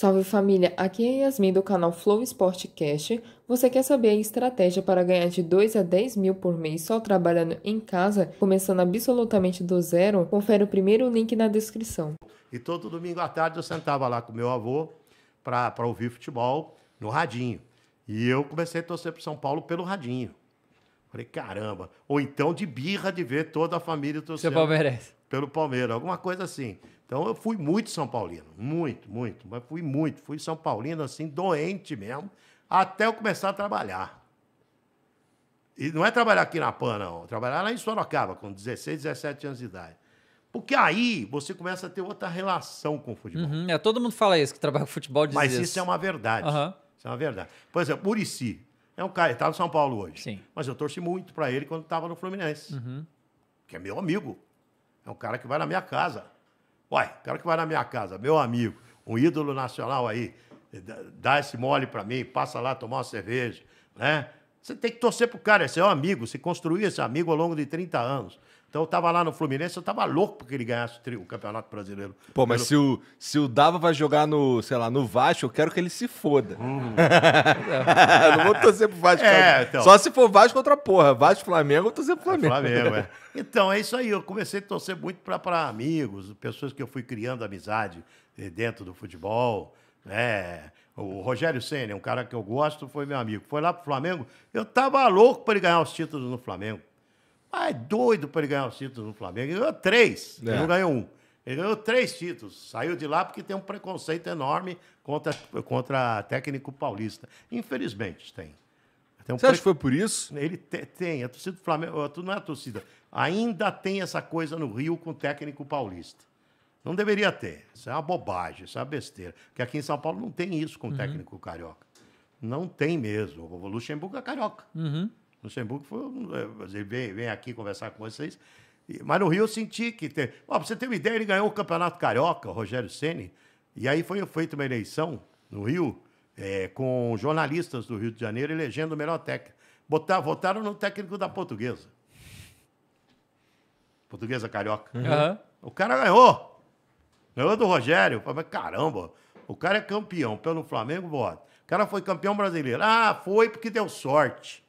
Salve família, aqui é Yasmin do canal Flow Sportcast. Você quer saber a estratégia para ganhar de 2 a 10 mil por mês só trabalhando em casa, começando absolutamente do zero? Confere o primeiro link na descrição. E todo domingo à tarde eu sentava lá com meu avô para ouvir futebol no Radinho. E eu comecei a torcer para São Paulo pelo Radinho. Falei, caramba. Ou então de birra de ver toda a família torcendo. Seu palmeirense pelo Palmeiras, alguma coisa assim. Então eu fui muito São Paulino, muito, muito, mas fui muito, fui São Paulino assim, doente mesmo, até eu começar a trabalhar. E não é trabalhar aqui na PAN, não, trabalhar lá em Sorocaba, com 16, 17 anos de idade. Porque aí você começa a ter outra relação com o futebol. Uhum, é, todo mundo fala isso, que trabalha com futebol diz Mas isso, isso é uma verdade. Uhum. Isso é uma verdade. Por exemplo, Murici. É um cara, ele está no São Paulo hoje. Sim. Mas eu torci muito para ele quando estava no Fluminense. Uhum. Que é meu amigo. É um cara que vai na minha casa. Uai, o cara que vai na minha casa, meu amigo, um ídolo nacional aí, dá esse mole para mim, passa lá tomar uma cerveja, né? Você tem que torcer pro cara, é seu amigo, se construiu esse amigo ao longo de 30 anos. Então eu tava lá no Fluminense, eu tava louco porque ele ganhasse o, tri, o Campeonato Brasileiro. Pô, mas Pelo... se, o, se o Dava vai jogar no, sei lá, no Vasco, eu quero que ele se foda. Hum. não. vou torcer pro Vasco. É, então... Só se for Vasco contra porra. Vasco Flamengo, eu torcer pro é, Flamengo. É, Flamengo, é. Então, é isso aí. Eu comecei a torcer muito para amigos, pessoas que eu fui criando amizade dentro do futebol. Né? O Rogério Senna, um cara que eu gosto, foi meu amigo. Foi lá pro Flamengo, eu tava louco para ele ganhar os títulos no Flamengo. Ah, é doido para ele ganhar os títulos no Flamengo. Ele ganhou três, é. ele não ganhou um. Ele ganhou três títulos. Saiu de lá porque tem um preconceito enorme contra, contra técnico paulista. Infelizmente, tem. tem um Você pre... acha que foi por isso? Ele te, tem. A torcida do Flamengo. Não é a torcida. Ainda tem essa coisa no Rio com técnico paulista. Não deveria ter. Isso é uma bobagem, isso é uma besteira. Porque aqui em São Paulo não tem isso com uhum. técnico carioca. Não tem mesmo. O Luxemburgo é carioca. Uhum. Luxemburgo foi. É, ele vem, vem aqui conversar com vocês. Mas no Rio eu senti que. Tem... Ó, pra você ter uma ideia, ele ganhou o Campeonato Carioca, o Rogério Ceni E aí foi feita uma eleição no Rio, é, com jornalistas do Rio de Janeiro elegendo o melhor técnico. Botar, votaram no técnico da portuguesa. Portuguesa carioca. Uhum. O cara ganhou. Ganhou do Rogério. Mas caramba, o cara é campeão. Pelo Flamengo, vota. O cara foi campeão brasileiro. Ah, foi porque deu sorte.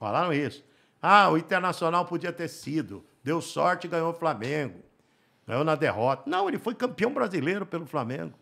Falaram isso. Ah, o Internacional podia ter sido. Deu sorte e ganhou o Flamengo. Ganhou na derrota. Não, ele foi campeão brasileiro pelo Flamengo.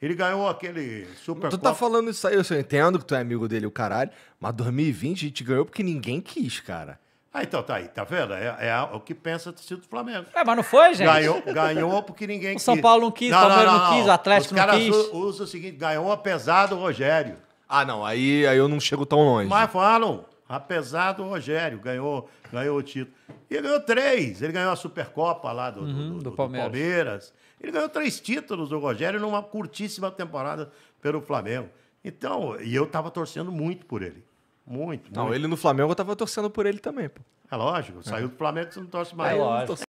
Ele ganhou aquele Super Tu tá falando isso aí, eu só entendo que tu é amigo dele, o caralho. Mas 2020 a gente ganhou porque ninguém quis, cara. Ah, então tá aí, tá vendo? É, é o que pensa ter sido do Flamengo. É, mas não foi, gente. Ganhou, ganhou porque ninguém o quis. O São Paulo não quis, o Palmeiras não, não, não, quis, o Atlético não quis. usa o seguinte, ganhou apesar do Rogério. Ah, não, aí, aí eu não chego tão longe. Mas falam, apesar do Rogério, ganhou, ganhou o título. E ele ganhou três. Ele ganhou a Supercopa lá do, uhum, do, do, do Palmeiras. Palmeiras. Ele ganhou três títulos do Rogério numa curtíssima temporada pelo Flamengo. Então, e eu estava torcendo muito por ele. Muito, Não, muito. ele no Flamengo eu estava torcendo por ele também, pô. É lógico, saiu do Flamengo, você não torce é mais. É, lógico.